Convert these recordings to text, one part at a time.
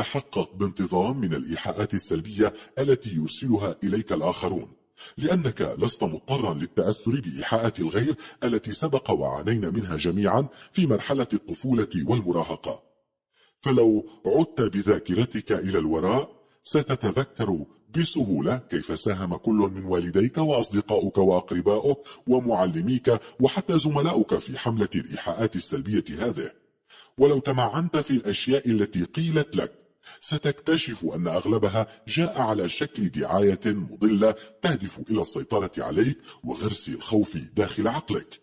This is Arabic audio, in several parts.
تحقق بانتظام من الإيحاءات السلبية التي يرسلها إليك الآخرون لأنك لست مضطرا للتأثر بإيحاءات الغير التي سبق وعانينا منها جميعا في مرحلة الطفولة والمراهقة فلو عدت بذاكرتك إلى الوراء ستتذكر بسهولة كيف ساهم كل من والديك وأصدقائك وأقربائك ومعلميك وحتى زملائك في حملة الإيحاءات السلبية هذه ولو تمعنت في الأشياء التي قيلت لك ستكتشف أن أغلبها جاء على شكل دعاية مضلة تهدف إلى السيطرة عليك وغرس الخوف داخل عقلك.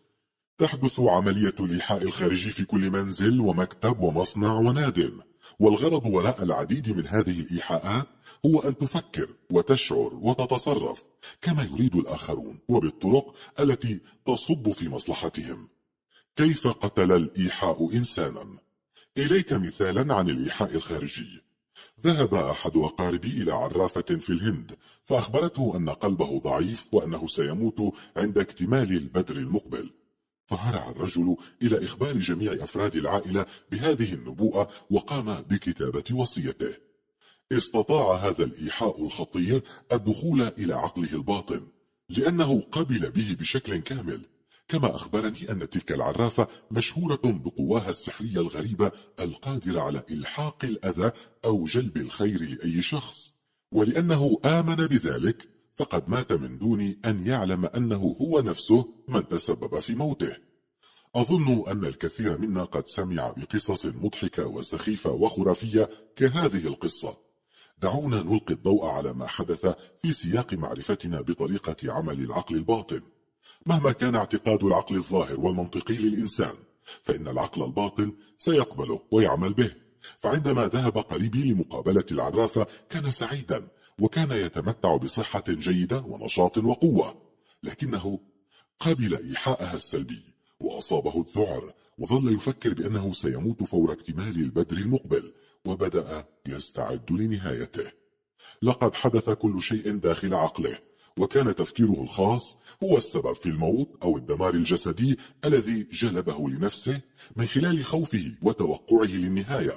تحدث عملية الإيحاء الخارجي في كل منزل ومكتب ومصنع ونادم، والغرض وراء العديد من هذه الإيحاءات هو أن تفكر وتشعر وتتصرف كما يريد الآخرون وبالطرق التي تصب في مصلحتهم. كيف قتل الإيحاء إنسانا؟ إليك مثالا عن الإيحاء الخارجي. ذهب أحد أقاربي إلى عرافة في الهند فأخبرته أن قلبه ضعيف وأنه سيموت عند اكتمال البدر المقبل فهرع الرجل إلى إخبار جميع أفراد العائلة بهذه النبوءة وقام بكتابة وصيته استطاع هذا الإيحاء الخطير الدخول إلى عقله الباطن لأنه قبل به بشكل كامل كما أخبرني أن تلك العرافة مشهورة بقواها السحرية الغريبة القادرة على إلحاق الأذى أو جلب الخير لأي شخص ولأنه آمن بذلك فقد مات من دون أن يعلم أنه هو نفسه من تسبب في موته أظن أن الكثير منا قد سمع بقصص مضحكة وسخيفة وخرافية كهذه القصة دعونا نلقي الضوء على ما حدث في سياق معرفتنا بطريقة عمل العقل الباطن مهما كان اعتقاد العقل الظاهر والمنطقي للإنسان فإن العقل الباطن سيقبله ويعمل به فعندما ذهب قريبي لمقابلة العرافة كان سعيدا وكان يتمتع بصحة جيدة ونشاط وقوة لكنه قبل إيحاءها السلبي وأصابه الذعر وظل يفكر بأنه سيموت فور اكتمال البدر المقبل وبدأ يستعد لنهايته لقد حدث كل شيء داخل عقله وكان تفكيره الخاص هو السبب في الموت أو الدمار الجسدي الذي جلبه لنفسه من خلال خوفه وتوقعه للنهاية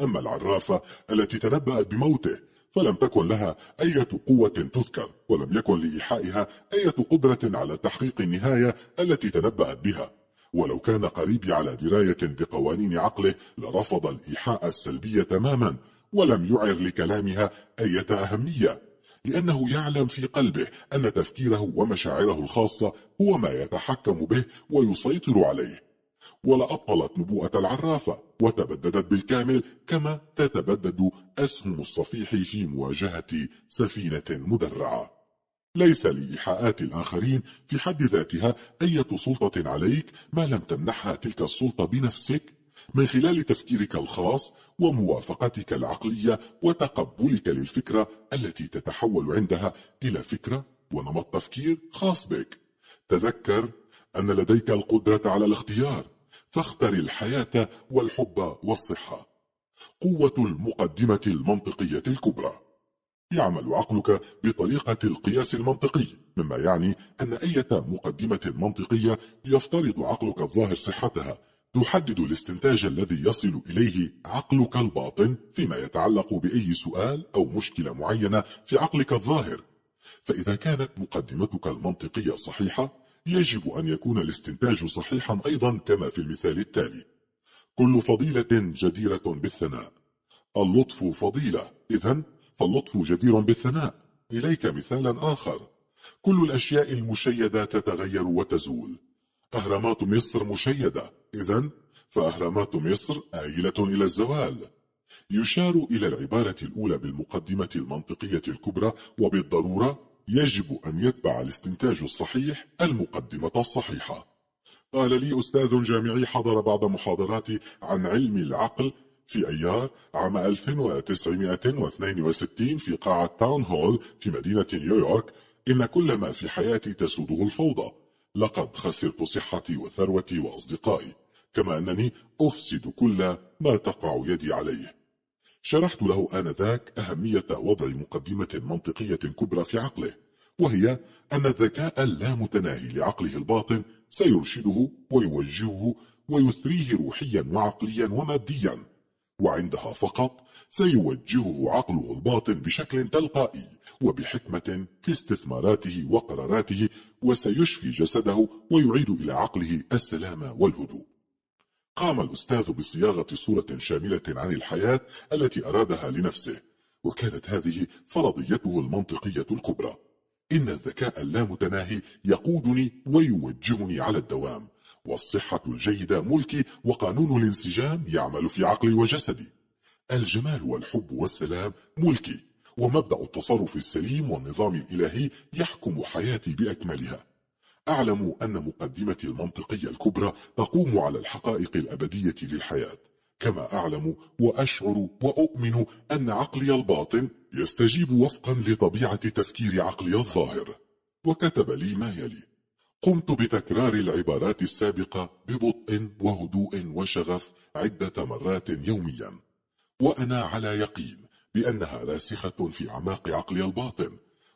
أما العرافة التي تنبأت بموته فلم تكن لها أي قوة تذكر ولم يكن لإيحائها أي قدرة على تحقيق النهاية التي تنبأت بها ولو كان قريبي على دراية بقوانين عقله لرفض الإيحاء السلبي تماما ولم يعر لكلامها أية أهمية لأنه يعلم في قلبه أن تفكيره ومشاعره الخاصة هو ما يتحكم به ويسيطر عليه ولأبطلت نبوءة العرافة وتبددت بالكامل كما تتبدد أسهم الصفيح في مواجهة سفينة مدرعة ليس لإيحاءات الآخرين في حد ذاتها أية سلطة عليك ما لم تمنحها تلك السلطة بنفسك من خلال تفكيرك الخاص وموافقتك العقلية وتقبلك للفكرة التي تتحول عندها إلى فكرة ونمط تفكير خاص بك. تذكر أن لديك القدرة على الاختيار، فاختر الحياة والحب والصحة. قوة المقدمة المنطقية الكبرى. يعمل عقلك بطريقة القياس المنطقي مما يعني أن أية مقدمة منطقية يفترض عقلك الظاهر صحتها تحدد الاستنتاج الذي يصل إليه عقلك الباطن فيما يتعلق بأي سؤال أو مشكلة معينة في عقلك الظاهر فإذا كانت مقدمتك المنطقية صحيحة يجب أن يكون الاستنتاج صحيحا أيضا كما في المثال التالي كل فضيلة جديرة بالثناء اللطف فضيلة إذا فاللطف جدير بالثناء إليك مثالا آخر كل الأشياء المشيدة تتغير وتزول أهرامات مصر مشيدة إذا فأهرامات مصر آيلة إلى الزوال يشار إلى العبارة الأولى بالمقدمة المنطقية الكبرى وبالضرورة يجب أن يتبع الاستنتاج الصحيح المقدمة الصحيحة قال لي أستاذ جامعي حضر بعض محاضراتي عن علم العقل في أيار عام 1962 في قاعة تاون هول في مدينة نيويورك إن كل ما في حياتي تسوده الفوضى لقد خسرت صحتي وثروتي وأصدقائي كما أنني أفسد كل ما تقع يدي عليه شرحت له آنذاك أهمية وضع مقدمة منطقية كبرى في عقله وهي أن الذكاء اللامتناهي لعقله الباطن سيرشده ويوجهه ويثريه روحيا وعقليا وماديا وعندها فقط سيوجهه عقله الباطن بشكل تلقائي وبحكمة في استثماراته وقراراته وسيشفي جسده ويعيد إلى عقله السلام والهدوء قام الأستاذ بصياغة صورة شاملة عن الحياة التي أرادها لنفسه وكانت هذه فرضيته المنطقية الكبرى إن الذكاء اللامتناهي يقودني ويوجهني على الدوام والصحة الجيدة ملكي وقانون الانسجام يعمل في عقلي وجسدي الجمال والحب والسلام ملكي ومبدأ التصرف السليم والنظام الإلهي يحكم حياتي بأكملها أعلم أن مقدمتي المنطقية الكبرى تقوم على الحقائق الأبدية للحياة كما أعلم وأشعر وأؤمن أن عقلي الباطن يستجيب وفقا لطبيعة تفكير عقلي الظاهر وكتب لي ما يلي قمت بتكرار العبارات السابقة ببطء وهدوء وشغف عدة مرات يوميا وأنا على يقين بأنها راسخة في أعماق عقلي الباطن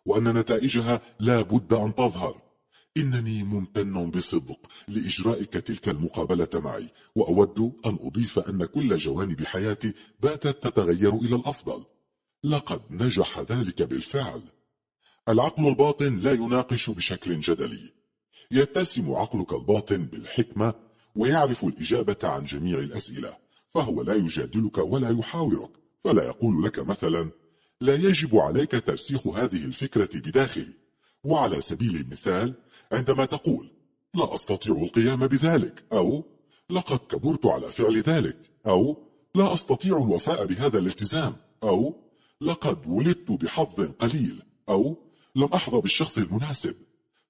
وأن نتائجها لا بد أن تظهر إنني ممتن بصدق لإجرائك تلك المقابلة معي وأود أن أضيف أن كل جوانب حياتي باتت تتغير إلى الأفضل لقد نجح ذلك بالفعل العقل الباطن لا يناقش بشكل جدلي يتسم عقلك الباطن بالحكمة ويعرف الإجابة عن جميع الأسئلة فهو لا يجادلك ولا يحاورك فلا يقول لك مثلا لا يجب عليك ترسيخ هذه الفكرة بداخلي وعلى سبيل المثال عندما تقول لا أستطيع القيام بذلك أو لقد كبرت على فعل ذلك أو لا أستطيع الوفاء بهذا الالتزام أو لقد ولدت بحظ قليل أو لم أحظى بالشخص المناسب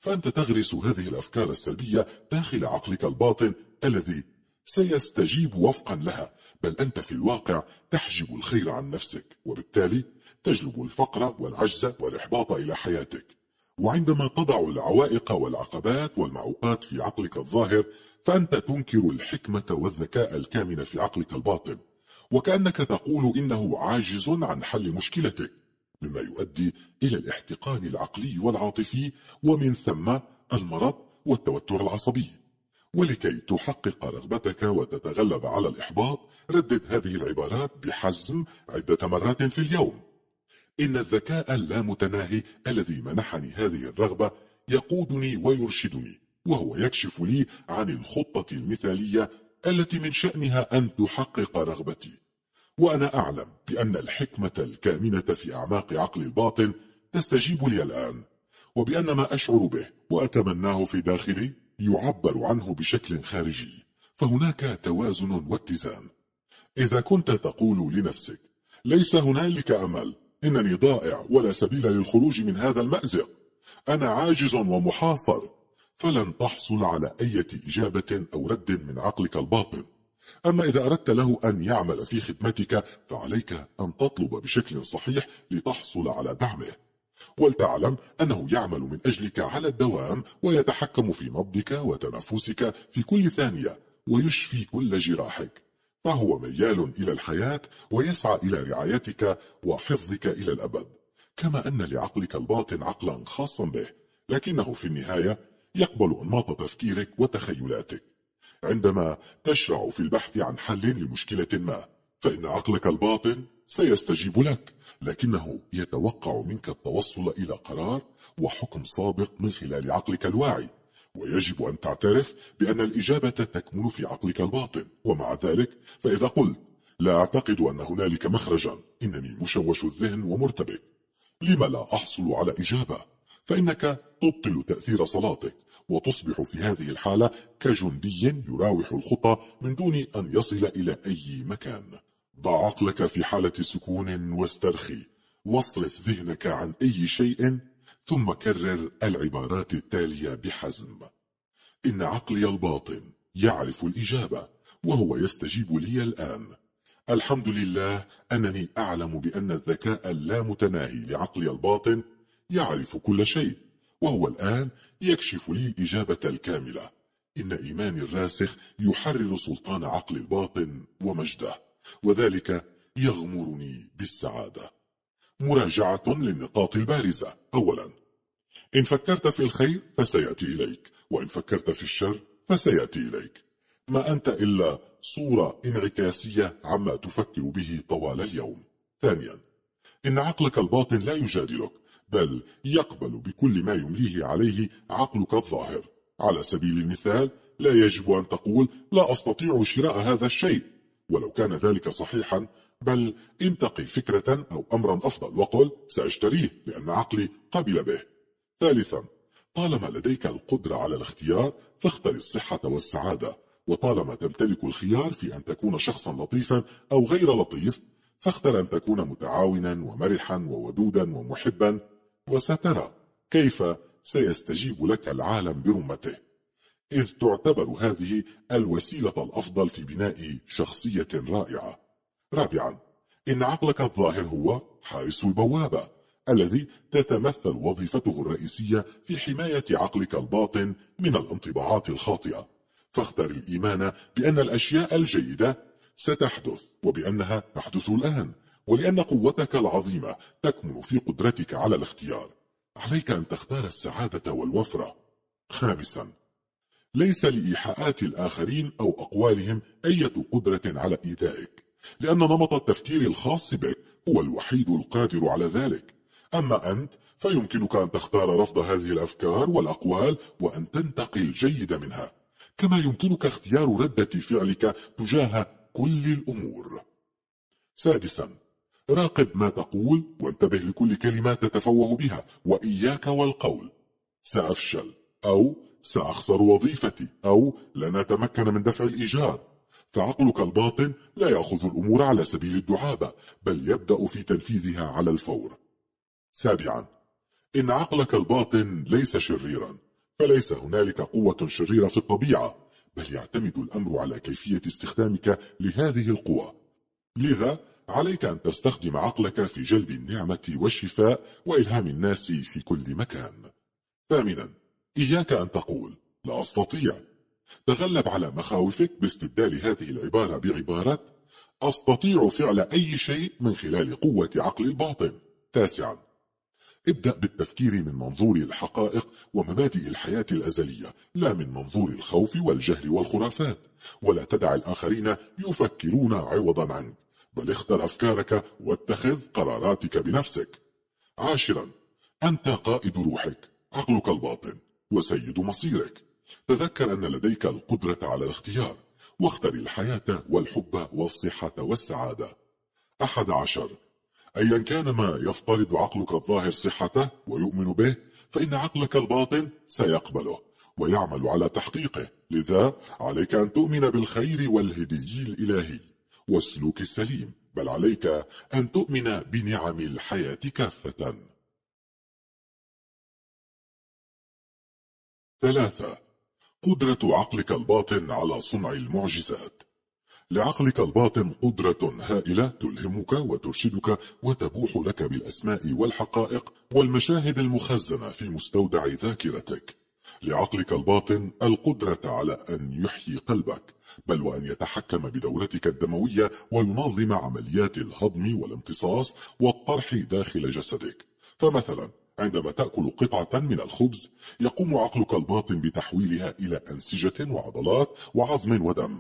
فأنت تغرس هذه الأفكار السلبية داخل عقلك الباطن الذي سيستجيب وفقا لها بل أنت في الواقع تحجب الخير عن نفسك وبالتالي تجلب الفقر والعجز والإحباط إلى حياتك وعندما تضع العوائق والعقبات والمعوقات في عقلك الظاهر فأنت تنكر الحكمة والذكاء الكامن في عقلك الباطن وكأنك تقول إنه عاجز عن حل مشكلتك مما يؤدي إلى الاحتقان العقلي والعاطفي ومن ثم المرض والتوتر العصبي ولكي تحقق رغبتك وتتغلب على الإحباط ردد هذه العبارات بحزم عدة مرات في اليوم إن الذكاء اللامتناهي الذي منحني هذه الرغبة يقودني ويرشدني وهو يكشف لي عن الخطة المثالية التي من شأنها أن تحقق رغبتي وأنا أعلم بأن الحكمة الكامنة في أعماق عقل الباطن تستجيب لي الآن وبأن ما أشعر به وأتمناه في داخلي يعبر عنه بشكل خارجي فهناك توازن واتزان إذا كنت تقول لنفسك ليس هنالك أمل إنني ضائع ولا سبيل للخروج من هذا المأزق أنا عاجز ومحاصر فلن تحصل على أي إجابة أو رد من عقلك الباطن أما إذا أردت له أن يعمل في خدمتك فعليك أن تطلب بشكل صحيح لتحصل على دعمه ولتعلم أنه يعمل من أجلك على الدوام ويتحكم في نبضك وتنفسك في كل ثانية ويشفي كل جراحك فهو ميال إلى الحياة ويسعى إلى رعايتك وحفظك إلى الأبد كما أن لعقلك الباطن عقلا خاصا به لكنه في النهاية يقبل أنماط تفكيرك وتخيلاتك عندما تشرع في البحث عن حل لمشكلة ما فإن عقلك الباطن سيستجيب لك لكنه يتوقع منك التوصل إلى قرار وحكم سابق من خلال عقلك الواعي ويجب أن تعترف بأن الإجابة تكمن في عقلك الباطن ومع ذلك فإذا قلت لا أعتقد أن هنالك مخرجا إنني مشوش الذهن ومرتبك لما لا أحصل على إجابة فإنك تبطل تأثير صلاتك وتصبح في هذه الحالة كجندي يراوح الخطى من دون أن يصل إلى أي مكان ضع عقلك في حالة سكون واسترخي واصرف ذهنك عن أي شيء ثم كرر العبارات التالية بحزم إن عقلي الباطن يعرف الإجابة وهو يستجيب لي الآن الحمد لله أنني أعلم بأن الذكاء اللامتناهي لعقلي الباطن يعرف كل شيء وهو الآن يكشف لي الإجابة الكاملة إن إيماني الراسخ يحرر سلطان عقل الباطن ومجده وذلك يغمرني بالسعاده مراجعة للنقاط البارزة أولا إن فكرت في الخير فسيأتي إليك وإن فكرت في الشر فسيأتي إليك ما أنت إلا صورة انعكاسية عما تفكر به طوال اليوم ثانيا إن عقلك الباطن لا يجادلك بل يقبل بكل ما يمليه عليه عقلك الظاهر على سبيل المثال لا يجب أن تقول لا أستطيع شراء هذا الشيء ولو كان ذلك صحيحا بل انتقي فكرة أو أمرا أفضل وقل سأشتريه لأن عقلي قبل به ثالثا طالما لديك القدرة على الاختيار فاختر الصحة والسعادة وطالما تمتلك الخيار في أن تكون شخصا لطيفا أو غير لطيف فاختر أن تكون متعاونا ومرحا وودودا ومحبا وسترى كيف سيستجيب لك العالم برمته إذ تعتبر هذه الوسيلة الأفضل في بناء شخصية رائعة رابعا إن عقلك الظاهر هو حارس البوابة الذي تتمثل وظيفته الرئيسية في حماية عقلك الباطن من الانطباعات الخاطئة فاختر الإيمان بأن الأشياء الجيدة ستحدث وبأنها تحدث الآن ولأن قوتك العظيمة تكمن في قدرتك على الاختيار عليك أن تختار السعادة والوفرة خامسا ليس لإيحاءات الآخرين أو أقوالهم أي قدرة على إيذائك لأن نمط التفكير الخاص بك هو الوحيد القادر على ذلك أما أنت فيمكنك أن تختار رفض هذه الأفكار والأقوال وأن تنتقي الجيد منها كما يمكنك اختيار ردة فعلك تجاه كل الأمور سادسا راقب ما تقول وانتبه لكل كلمة تتفوه بها وإياك والقول سأفشل أو سأخسر وظيفتي أو لن أتمكن من دفع الإيجار فعقلك الباطن لا يأخذ الأمور على سبيل الدعابة بل يبدأ في تنفيذها على الفور سابعا إن عقلك الباطن ليس شريرا فليس هنالك قوة شريرة في الطبيعة بل يعتمد الأمر على كيفية استخدامك لهذه القوة لذا عليك أن تستخدم عقلك في جلب النعمة والشفاء وإلهام الناس في كل مكان ثامنا إياك أن تقول لا أستطيع تغلب على مخاوفك باستبدال هذه العبارة بعبارة أستطيع فعل أي شيء من خلال قوة عقل الباطن تاسعا ابدأ بالتفكير من منظور الحقائق ومبادئ الحياة الأزلية لا من منظور الخوف والجهل والخرافات ولا تدع الآخرين يفكرون عوضا عنك بل اختر أفكارك واتخذ قراراتك بنفسك عاشرا أنت قائد روحك عقلك الباطن وسيد مصيرك تذكر أن لديك القدرة على الاختيار واختر الحياة والحب والصحة والسعادة أحد عشر أيا كان ما يفترض عقلك الظاهر صحته ويؤمن به فإن عقلك الباطن سيقبله ويعمل على تحقيقه لذا عليك أن تؤمن بالخير والهدي الإلهي والسلوك السليم بل عليك أن تؤمن بنعم الحياة كافة ثلاثة قدرة عقلك الباطن على صنع المعجزات لعقلك الباطن قدرة هائلة تلهمك وترشدك وتبوح لك بالأسماء والحقائق والمشاهد المخزنة في مستودع ذاكرتك لعقلك الباطن القدرة على أن يحيي قلبك بل وأن يتحكم بدورتك الدموية وينظم عمليات الهضم والامتصاص والطرح داخل جسدك فمثلا عندما تأكل قطعة من الخبز يقوم عقلك الباطن بتحويلها إلى أنسجة وعضلات وعظم ودم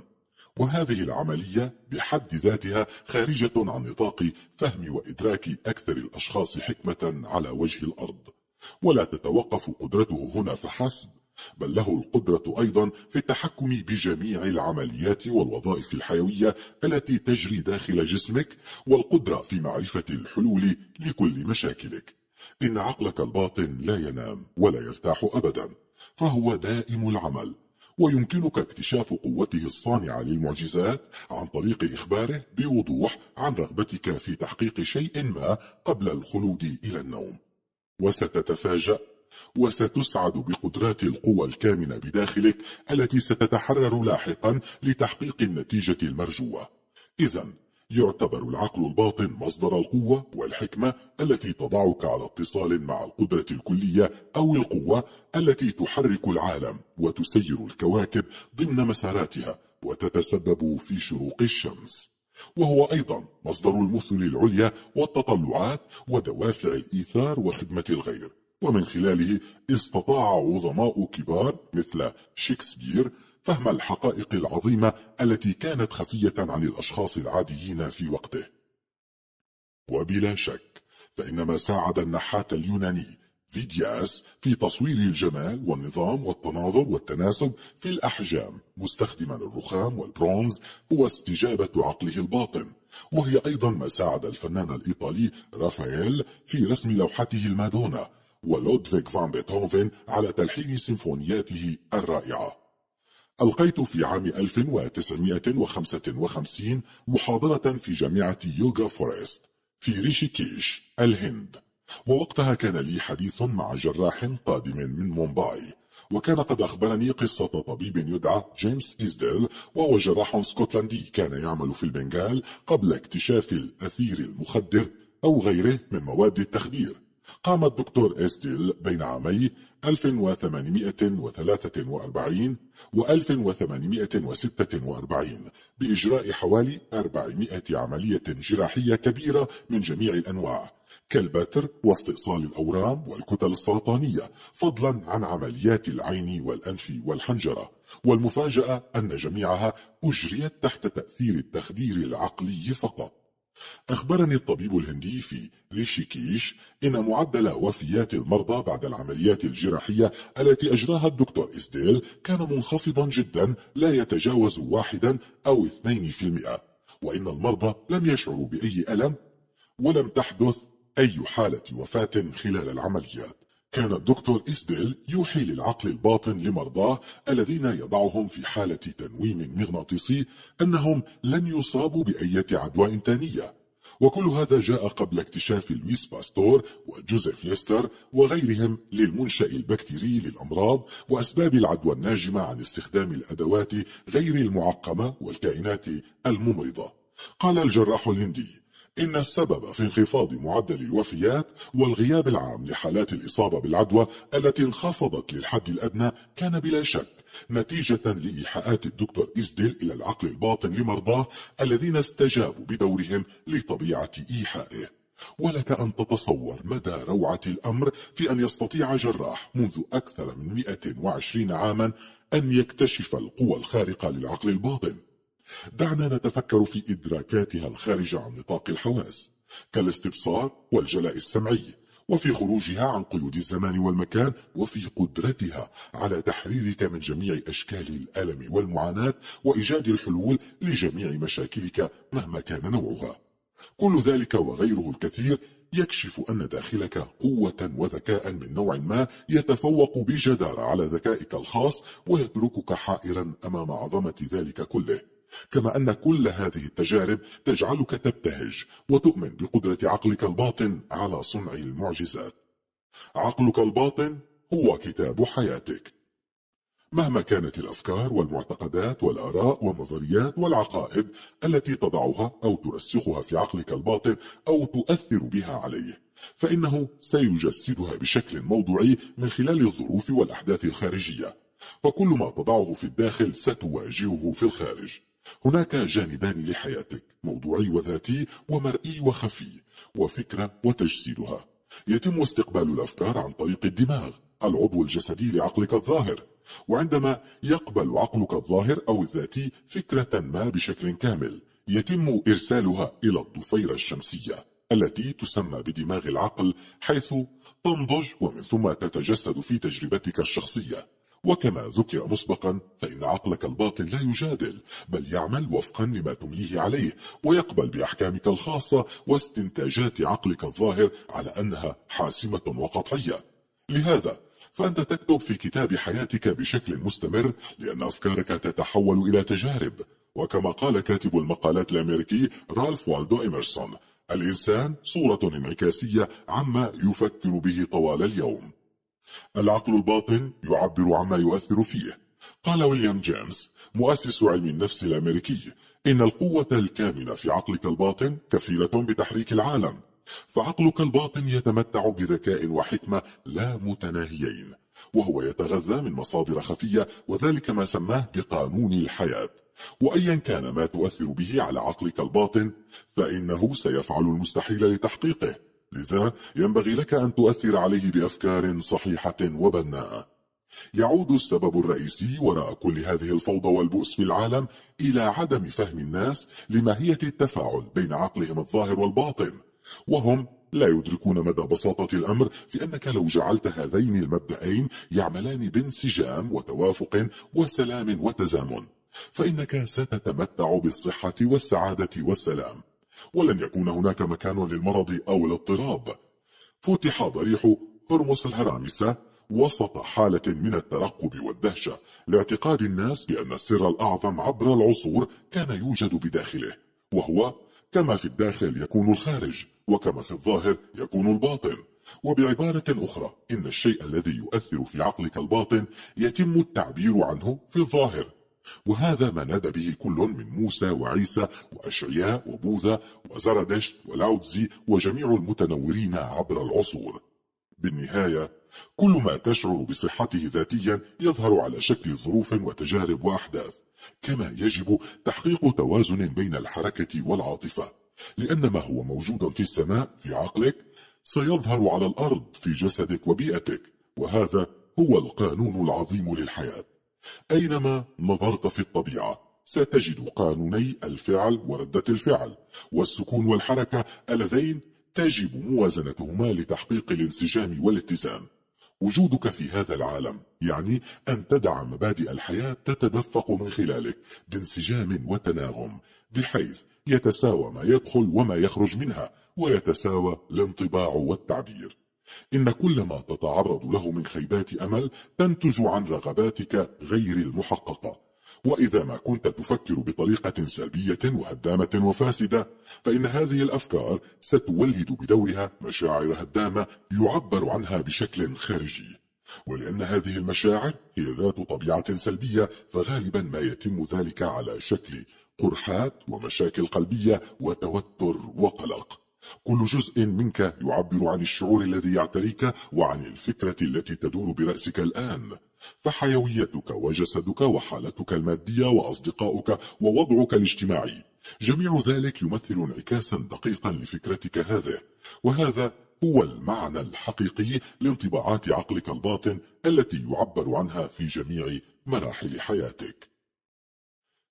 وهذه العملية بحد ذاتها خارجة عن نطاق فهم وإدراك أكثر الأشخاص حكمة على وجه الأرض ولا تتوقف قدرته هنا فحسب بل له القدرة أيضا في التحكم بجميع العمليات والوظائف الحيوية التي تجري داخل جسمك والقدرة في معرفة الحلول لكل مشاكلك إن عقلك الباطن لا ينام ولا يرتاح أبدا فهو دائم العمل ويمكنك اكتشاف قوته الصانعة للمعجزات عن طريق إخباره بوضوح عن رغبتك في تحقيق شيء ما قبل الخلود إلى النوم وستتفاجأ وستسعد بقدرات القوى الكامنة بداخلك التي ستتحرر لاحقا لتحقيق النتيجة المرجوة إذا يعتبر العقل الباطن مصدر القوة والحكمة التي تضعك على اتصال مع القدرة الكلية أو القوة التي تحرك العالم وتسير الكواكب ضمن مساراتها وتتسبب في شروق الشمس وهو أيضا مصدر المثل العليا والتطلعات ودوافع الإيثار وخدمة الغير ومن خلاله استطاع عظماء كبار مثل شكسبير فهم الحقائق العظيمة التي كانت خفية عن الأشخاص العاديين في وقته وبلا شك فإن ما ساعد النحات اليوناني فيدياس في تصوير الجمال والنظام والتناظر والتناسب في الأحجام مستخدما الرخام والبرونز هو استجابة عقله الباطن وهي أيضا ما ساعد الفنان الإيطالي رافائيل في رسم لوحته المادونا ولودفيك فان بيتهوفن على تلحين سيمفونياته الرائعة ألقيت في عام 1955 محاضرة في جامعة يوغا فورست في ريشيكيش الهند ووقتها كان لي حديث مع جراح قادم من مومباي وكان قد أخبرني قصة طبيب يدعى جيمس إيزديل وهو جراح سكوتلندي كان يعمل في البنغال قبل اكتشاف الأثير المخدر أو غيره من مواد التخدير قام الدكتور إستيل بين عامي 1843 و 1846 بإجراء حوالي 400 عملية جراحية كبيرة من جميع الأنواع كالبتر واستئصال الأورام والكتل السرطانية فضلا عن عمليات العين والأنف والحنجرة والمفاجأة أن جميعها أجريت تحت تأثير التخدير العقلي فقط أخبرني الطبيب الهندي في ريشيكيش إن معدل وفيات المرضى بعد العمليات الجراحية التي أجراها الدكتور إسديل كان منخفضا جدا لا يتجاوز واحدا أو اثنين في المئة وإن المرضى لم يشعروا بأي ألم ولم تحدث أي حالة وفاة خلال العمليات كان الدكتور إسديل يوحي للعقل الباطن لمرضاه الذين يضعهم في حالة تنويم مغناطيسي أنهم لن يصابوا بأية عدوى إنتانية وكل هذا جاء قبل اكتشاف لويس باستور وجوزيف ليستر وغيرهم للمنشأ البكتيري للأمراض وأسباب العدوى الناجمة عن استخدام الأدوات غير المعقمة والكائنات الممرضة قال الجراح الهندي إن السبب في انخفاض معدل الوفيات والغياب العام لحالات الإصابة بالعدوى التي انخفضت للحد الأدنى كان بلا شك نتيجة لإيحاءات الدكتور إزدل إلى العقل الباطن لمرضاه الذين استجابوا بدورهم لطبيعة إيحائه ولك أن تتصور مدى روعة الأمر في أن يستطيع جراح منذ أكثر من 120 عاما أن يكتشف القوى الخارقة للعقل الباطن دعنا نتفكر في إدراكاتها الخارجة عن نطاق الحواس كالاستبصار والجلاء السمعي وفي خروجها عن قيود الزمان والمكان وفي قدرتها على تحريرك من جميع أشكال الألم والمعاناة وإيجاد الحلول لجميع مشاكلك مهما كان نوعها كل ذلك وغيره الكثير يكشف أن داخلك قوة وذكاء من نوع ما يتفوق بجدارة على ذكائك الخاص ويتركك حائرا أمام عظمة ذلك كله كما أن كل هذه التجارب تجعلك تبتهج وتؤمن بقدرة عقلك الباطن على صنع المعجزات. عقلك الباطن هو كتاب حياتك. مهما كانت الأفكار والمعتقدات والآراء والنظريات والعقائد التي تضعها أو ترسخها في عقلك الباطن أو تؤثر بها عليه، فإنه سيجسدها بشكل موضوعي من خلال الظروف والأحداث الخارجية. فكل ما تضعه في الداخل ستواجهه في الخارج هناك جانبان لحياتك موضوعي وذاتي ومرئي وخفي وفكرة وتجسيدها يتم استقبال الأفكار عن طريق الدماغ العضو الجسدي لعقلك الظاهر وعندما يقبل عقلك الظاهر أو الذاتي فكرة ما بشكل كامل يتم إرسالها إلى الضفيرة الشمسية التي تسمى بدماغ العقل حيث تنضج ومن ثم تتجسد في تجربتك الشخصية وكما ذكر مسبقا فإن عقلك الباطن لا يجادل بل يعمل وفقا لما تمليه عليه ويقبل بأحكامك الخاصة واستنتاجات عقلك الظاهر على أنها حاسمة وقطعية لهذا فأنت تكتب في كتاب حياتك بشكل مستمر لأن أفكارك تتحول إلى تجارب وكما قال كاتب المقالات الأمريكي رالف والدو إميرسون الإنسان صورة انعكاسية عما يفكر به طوال اليوم العقل الباطن يعبر عما يؤثر فيه قال ويليام جيمس مؤسس علم النفس الأمريكي إن القوة الكامنة في عقلك الباطن كفيلة بتحريك العالم فعقلك الباطن يتمتع بذكاء وحكمة لا متناهيين وهو يتغذى من مصادر خفية وذلك ما سماه بقانون الحياة وأيا كان ما تؤثر به على عقلك الباطن فإنه سيفعل المستحيل لتحقيقه لذا ينبغي لك أن تؤثر عليه بأفكار صحيحة وبناءة يعود السبب الرئيسي وراء كل هذه الفوضى والبؤس في العالم إلى عدم فهم الناس لماهية التفاعل بين عقلهم الظاهر والباطن وهم لا يدركون مدى بساطة الأمر في أنك لو جعلت هذين المبدأين يعملان بانسجام وتوافق وسلام وتزامن فإنك ستتمتع بالصحة والسعادة والسلام ولن يكون هناك مكان للمرض أو الاضطراب فتح ضريح هرمس الهرامسة وسط حالة من الترقب والدهشة لاعتقاد الناس بأن السر الأعظم عبر العصور كان يوجد بداخله وهو كما في الداخل يكون الخارج وكما في الظاهر يكون الباطن وبعبارة أخرى إن الشيء الذي يؤثر في عقلك الباطن يتم التعبير عنه في الظاهر وهذا ما نادى به كل من موسى وعيسى وأشعياء وبوذا وزردشت ولاوتزي وجميع المتنورين عبر العصور بالنهاية كل ما تشعر بصحته ذاتيا يظهر على شكل ظروف وتجارب وأحداث كما يجب تحقيق توازن بين الحركة والعاطفة لأن ما هو موجود في السماء في عقلك سيظهر على الأرض في جسدك وبيئتك وهذا هو القانون العظيم للحياه أينما نظرت في الطبيعة ستجد قانوني الفعل وردة الفعل والسكون والحركة اللذين تجب موازنتهما لتحقيق الانسجام والاتزان وجودك في هذا العالم يعني أن تدع مبادئ الحياة تتدفق من خلالك بانسجام وتناغم بحيث يتساوى ما يدخل وما يخرج منها ويتساوى الانطباع والتعبير إن كل ما تتعرض له من خيبات أمل تنتج عن رغباتك غير المحققة وإذا ما كنت تفكر بطريقة سلبية وهدامة وفاسدة فإن هذه الأفكار ستولد بدورها مشاعر هدامة يعبر عنها بشكل خارجي ولأن هذه المشاعر هي ذات طبيعة سلبية فغالبا ما يتم ذلك على شكل قرحات ومشاكل قلبية وتوتر وقلق كل جزء منك يعبر عن الشعور الذي يعتريك وعن الفكرة التي تدور برأسك الآن فحيويتك وجسدك وحالتك المادية وأصدقائك ووضعك الاجتماعي جميع ذلك يمثل انعكاسا دقيقا لفكرتك هذه وهذا هو المعنى الحقيقي لانطباعات عقلك الباطن التي يعبر عنها في جميع مراحل حياتك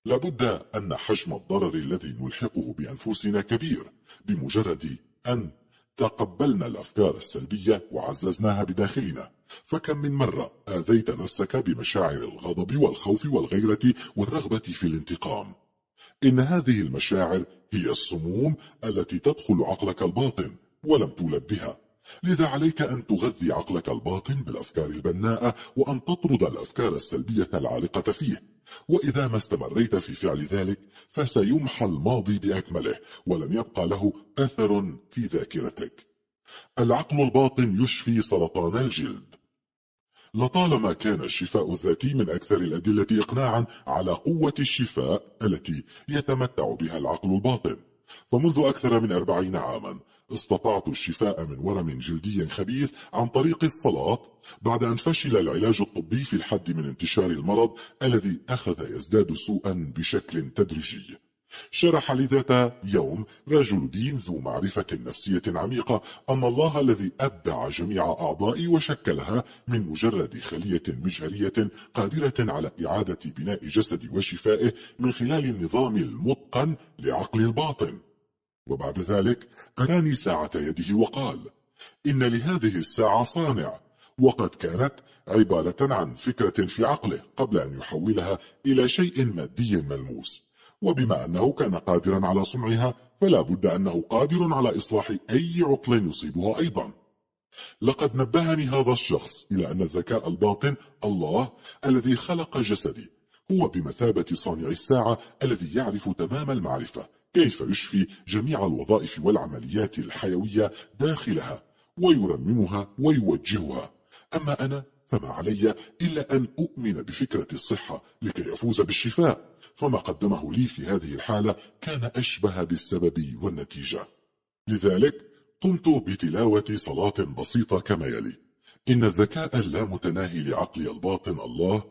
لابد أن حجم الضرر الذي نلحقه بأنفسنا كبير بمجرد أن تقبلنا الأفكار السلبية وعززناها بداخلنا فكم من مرة آذيت نفسك بمشاعر الغضب والخوف والغيرة والرغبة في الانتقام إن هذه المشاعر هي السموم التي تدخل عقلك الباطن ولم تولد بها لذا عليك أن تغذي عقلك الباطن بالأفكار البناءة وأن تطرد الأفكار السلبية العالقة فيه وإذا ما استمريت في فعل ذلك فسيمحى الماضي بأكمله ولن يبقى له أثر في ذاكرتك العقل الباطن يشفي سرطان الجلد لطالما كان الشفاء الذاتي من أكثر الأدلة إقناعا على قوة الشفاء التي يتمتع بها العقل الباطن فمنذ أكثر من أربعين عاما استطعت الشفاء من ورم جلدي خبيث عن طريق الصلاة بعد أن فشل العلاج الطبي في الحد من انتشار المرض الذي أخذ يزداد سوءا بشكل تدريجي شرح لذات يوم رجل دين ذو معرفة نفسية عميقة أن الله الذي أبدع جميع أعضائي وشكلها من مجرد خلية مجهرية قادرة على إعادة بناء جسدي وشفائه من خلال النظام المتقن لعقل الباطن وبعد ذلك أراني ساعة يده وقال إن لهذه الساعة صانع وقد كانت عبارة عن فكرة في عقله قبل أن يحولها إلى شيء مادي ملموس وبما أنه كان قادرا على صنعها فلا بد أنه قادر على إصلاح أي عطل يصيبها أيضا لقد نبهني هذا الشخص إلى أن الذكاء الباطن الله الذي خلق جسدي هو بمثابة صانع الساعة الذي يعرف تمام المعرفة كيف يشفي جميع الوظائف والعمليات الحيوية داخلها ويرممها ويوجهها أما أنا فما علي إلا أن أؤمن بفكرة الصحة لكي أفوز بالشفاء فما قدمه لي في هذه الحالة كان أشبه بالسبب والنتيجة لذلك قمت بتلاوة صلاة بسيطة كما يلي إن الذكاء اللامتناهي لعقلي الباطن الله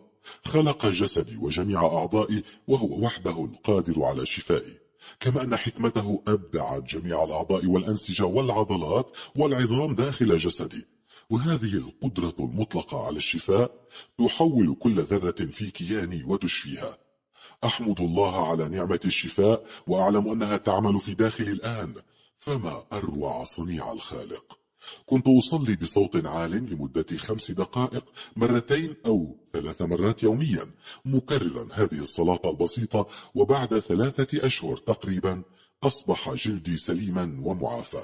خلق جسدي وجميع أعضائي وهو وحده القادر على شفائي كما أن حكمته أبدعت جميع الأعضاء والأنسجة والعضلات والعظام داخل جسدي وهذه القدرة المطلقة على الشفاء تحول كل ذرة في كياني وتشفيها أحمد الله على نعمة الشفاء وأعلم أنها تعمل في داخلي الآن فما أروع صنيع الخالق كنت أصلي بصوت عال لمدة خمس دقائق مرتين أو ثلاث مرات يوميا مكررا هذه الصلاة البسيطة وبعد ثلاثة أشهر تقريبا أصبح جلدي سليما ومعافى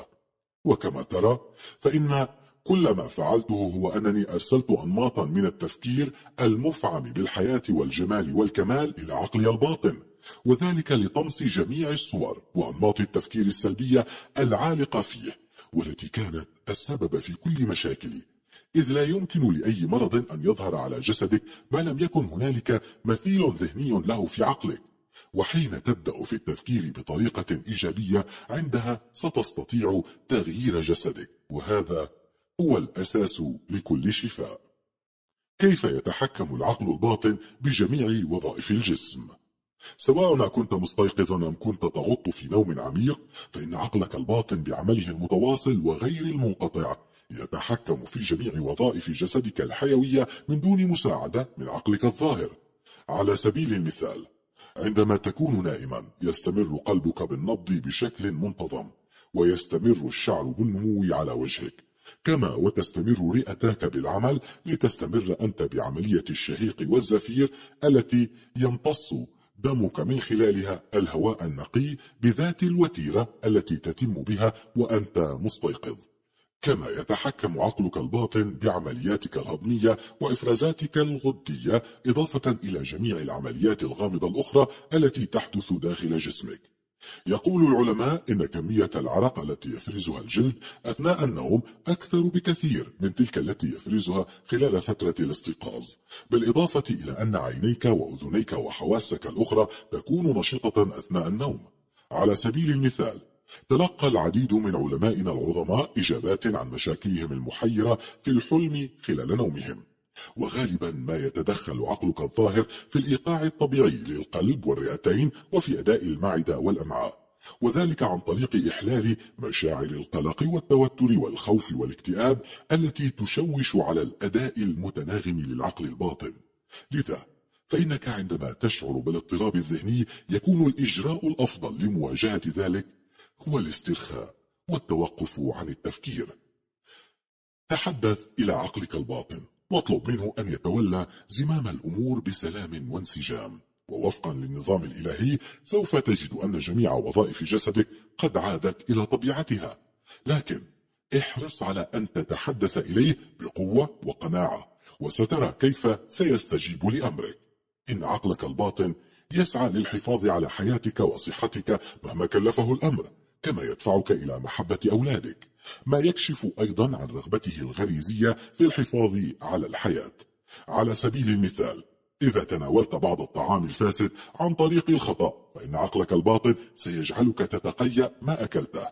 وكما ترى فإن كل ما فعلته هو أنني أرسلت أنماطا من التفكير المفعم بالحياة والجمال والكمال إلى عقلي الباطن وذلك لطمس جميع الصور وأنماط التفكير السلبية العالقة فيه والتي كانت السبب في كل مشاكلي إذ لا يمكن لأي مرض أن يظهر على جسدك ما لم يكن هنالك مثيل ذهني له في عقلك وحين تبدأ في التفكير بطريقة إيجابية عندها ستستطيع تغيير جسدك وهذا هو الأساس لكل شفاء كيف يتحكم العقل الباطن بجميع وظائف الجسم سواء كنت مستيقظا أم كنت تغط في نوم عميق فإن عقلك الباطن بعمله المتواصل وغير المنقطع يتحكم في جميع وظائف جسدك الحيوية من دون مساعدة من عقلك الظاهر على سبيل المثال عندما تكون نائما يستمر قلبك بالنبض بشكل منتظم ويستمر الشعر بالنمو على وجهك كما وتستمر رئتاك بالعمل لتستمر أنت بعملية الشهيق والزفير التي يمتص دمك من خلالها الهواء النقي بذات الوتيرة التي تتم بها وأنت مستيقظ كما يتحكم عقلك الباطن بعملياتك الهضمية وإفرازاتك الغدية إضافة إلى جميع العمليات الغامضة الأخرى التي تحدث داخل جسمك يقول العلماء إن كمية العرق التي يفرزها الجلد أثناء النوم أكثر بكثير من تلك التي يفرزها خلال فترة الاستيقاظ، بالإضافة إلى أن عينيك وأذنيك وحواسك الأخرى تكون نشطة أثناء النوم. على سبيل المثال، تلقى العديد من علمائنا العظماء إجابات عن مشاكلهم المحيرة في الحلم خلال نومهم. وغالبا ما يتدخل عقلك الظاهر في الإيقاع الطبيعي للقلب والرئتين وفي أداء المعدة والأمعاء وذلك عن طريق إحلال مشاعر القلق والتوتر والخوف والاكتئاب التي تشوش على الأداء المتناغم للعقل الباطن لذا فإنك عندما تشعر بالاضطراب الذهني يكون الإجراء الأفضل لمواجهة ذلك هو الاسترخاء والتوقف عن التفكير تحدث إلى عقلك الباطن واطلب منه أن يتولى زمام الأمور بسلام وانسجام ووفقا للنظام الإلهي سوف تجد أن جميع وظائف جسدك قد عادت إلى طبيعتها لكن احرص على أن تتحدث إليه بقوة وقناعة وسترى كيف سيستجيب لأمرك إن عقلك الباطن يسعى للحفاظ على حياتك وصحتك مهما كلفه الأمر كما يدفعك إلى محبة أولادك ما يكشف أيضا عن رغبته الغريزية في الحفاظ على الحياة على سبيل المثال إذا تناولت بعض الطعام الفاسد عن طريق الخطأ فإن عقلك الباطن سيجعلك تتقيأ ما أكلته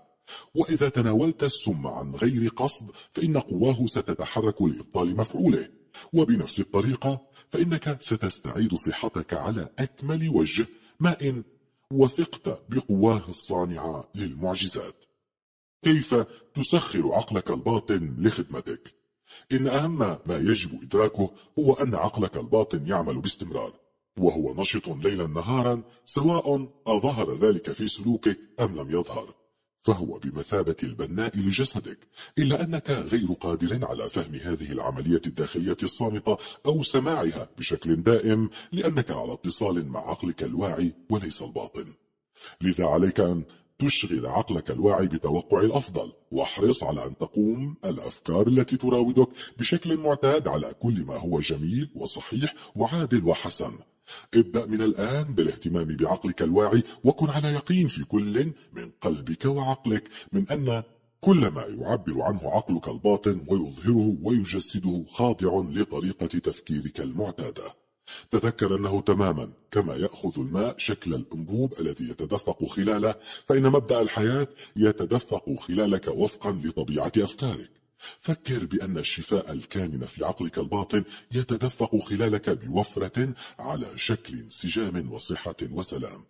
وإذا تناولت السم عن غير قصد فإن قواه ستتحرك لإبطال مفعوله وبنفس الطريقة فإنك ستستعيد صحتك على أكمل وجه ما إن وثقت بقواه الصانعة للمعجزات كيف تسخر عقلك الباطن لخدمتك إن أهم ما يجب إدراكه هو أن عقلك الباطن يعمل باستمرار وهو نشط ليلا نهارا سواء أظهر ذلك في سلوكك أم لم يظهر فهو بمثابة البناء لجسدك إلا أنك غير قادر على فهم هذه العملية الداخلية الصامتة أو سماعها بشكل دائم لأنك على اتصال مع عقلك الواعي وليس الباطن لذا عليك أن تشغل عقلك الواعي بتوقع الأفضل واحرص على أن تقوم الأفكار التي تراودك بشكل معتاد على كل ما هو جميل وصحيح وعادل وحسن ابدأ من الآن بالاهتمام بعقلك الواعي وكن على يقين في كل من قلبك وعقلك من أن كل ما يعبر عنه عقلك الباطن ويظهره ويجسده خاضع لطريقة تفكيرك المعتاده تذكر أنه تماما كما يأخذ الماء شكل الأنبوب الذي يتدفق خلاله فإن مبدأ الحياة يتدفق خلالك وفقا لطبيعة أفكارك فكر بأن الشفاء الكامن في عقلك الباطن يتدفق خلالك بوفرة على شكل انسجام وصحة وسلام